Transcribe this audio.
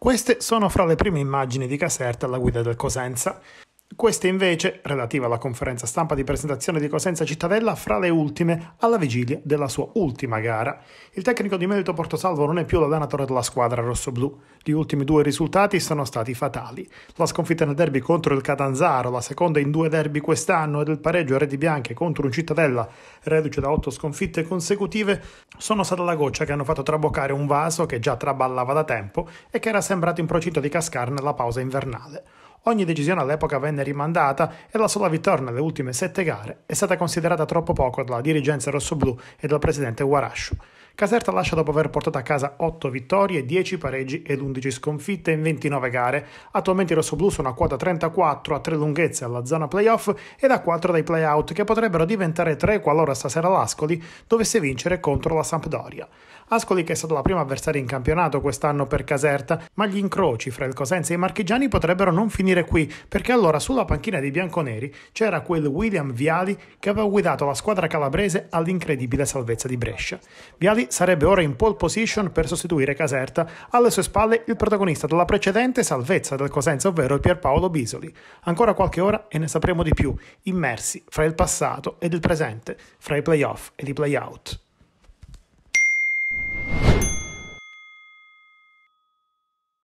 Queste sono fra le prime immagini di Caserta alla guida del Cosenza, questa invece, relativa alla conferenza stampa di presentazione di Cosenza Cittadella, fra le ultime alla vigilia della sua ultima gara. Il tecnico di merito Portosalvo non è più l'allenatore della squadra rossoblù. Gli ultimi due risultati sono stati fatali. La sconfitta nel derby contro il Catanzaro, la seconda in due derby quest'anno, ed il pareggio a Redi Bianche contro un Cittadella, reduce da otto sconfitte consecutive, sono state la goccia che hanno fatto traboccare un vaso che già traballava da tempo e che era sembrato in procinto di cascare nella pausa invernale. Ogni decisione all'epoca venne rimandata e la sola vittoria nelle ultime sette gare è stata considerata troppo poco dalla dirigenza rossoblù e dal presidente Guarasciu. Caserta lascia dopo aver portato a casa 8 vittorie, 10 pareggi ed 11 sconfitte in 29 gare. Attualmente i rossoblù sono a quota 34 a 3 lunghezze alla zona playoff ed a 4 dai playout che potrebbero diventare 3 qualora stasera l'Ascoli dovesse vincere contro la Sampdoria. Ascoli che è stato la prima avversaria in campionato quest'anno per Caserta, ma gli incroci fra il Cosenza e i marchigiani potrebbero non finire qui, perché allora sulla panchina dei bianconeri c'era quel William Viali che aveva guidato la squadra calabrese all'incredibile salvezza di Brescia. Viali sarebbe ora in pole position per sostituire Caserta, alle sue spalle il protagonista della precedente salvezza del Cosenza, ovvero Pierpaolo Bisoli. Ancora qualche ora e ne sapremo di più, immersi fra il passato ed il presente, fra i playoff ed i playout.